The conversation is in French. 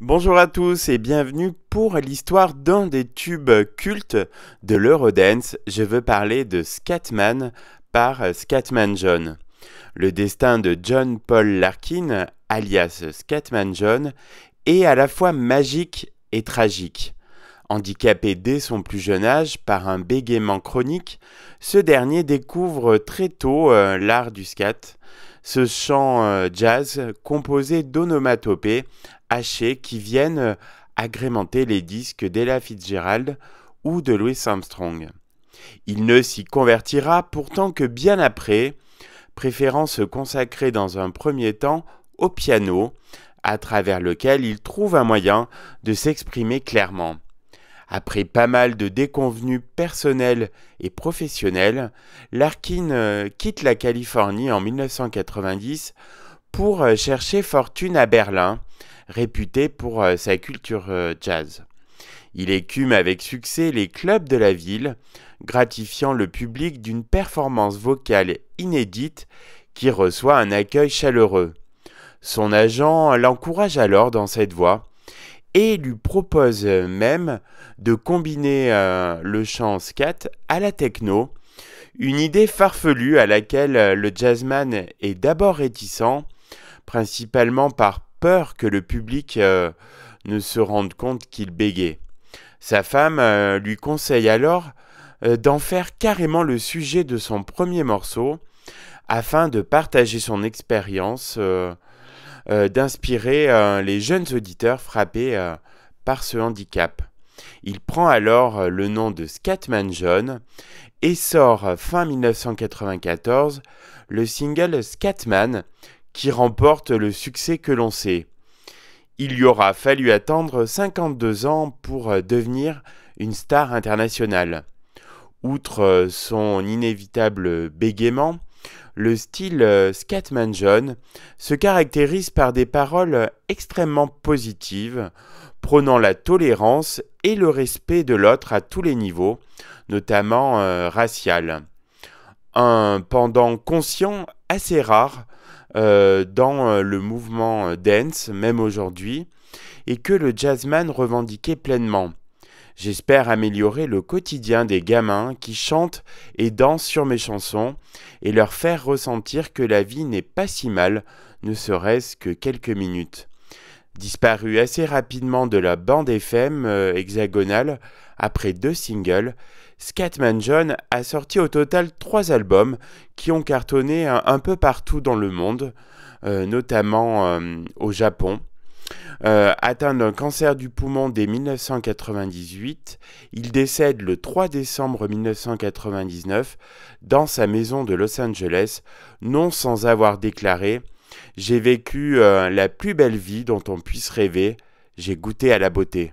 Bonjour à tous et bienvenue pour l'histoire d'un des tubes cultes de l'Eurodance. Je veux parler de Scatman par Scatman John. Le destin de John Paul Larkin, alias Scatman John, est à la fois magique et tragique. Handicapé dès son plus jeune âge par un bégaiement chronique, ce dernier découvre très tôt euh, l'art du scat, ce chant euh, jazz composé d'onomatopées qui viennent euh, agrémenter les disques d'Ella Fitzgerald ou de Louis Armstrong. Il ne s'y convertira pourtant que bien après, préférant se consacrer dans un premier temps au piano, à travers lequel il trouve un moyen de s'exprimer clairement. Après pas mal de déconvenues personnelles et professionnelles, Larkin euh, quitte la Californie en 1990 pour euh, chercher fortune à Berlin, réputé pour euh, sa culture euh, jazz. Il écume avec succès les clubs de la ville, gratifiant le public d'une performance vocale inédite qui reçoit un accueil chaleureux. Son agent l'encourage alors dans cette voie et lui propose même de combiner le chant scat à la techno, une idée farfelue à laquelle le jazzman est d'abord réticent, principalement par peur que le public euh, ne se rende compte qu'il bégait. Sa femme euh, lui conseille alors euh, d'en faire carrément le sujet de son premier morceau afin de partager son expérience, d'inspirer les jeunes auditeurs frappés par ce handicap. Il prend alors le nom de Scatman John et sort fin 1994 le single Scatman qui remporte le succès que l'on sait. Il lui aura fallu attendre 52 ans pour euh, devenir une star internationale. Outre euh, son inévitable bégaiement, le style euh, Scatman John se caractérise par des paroles extrêmement positives, prônant la tolérance et le respect de l'autre à tous les niveaux, notamment racial. Un pendant conscient assez rare euh, dans euh, le mouvement euh, dance, même aujourd'hui, et que le jazzman revendiquait pleinement. J'espère améliorer le quotidien des gamins qui chantent et dansent sur mes chansons et leur faire ressentir que la vie n'est pas si mal, ne serait-ce que quelques minutes disparu assez rapidement de la bande FM euh, hexagonale après deux singles, Scatman John a sorti au total trois albums qui ont cartonné un, peu partout dans le monde, euh, notamment euh, au Japon. atteint d'un cancer du poumon dès 1998, il décède le 3 décembre 1999 dans sa maison de Los Angeles, non sans avoir déclaré j'ai vécu euh, la plus belle vie dont on puisse rêver. J'ai goûté à la beauté.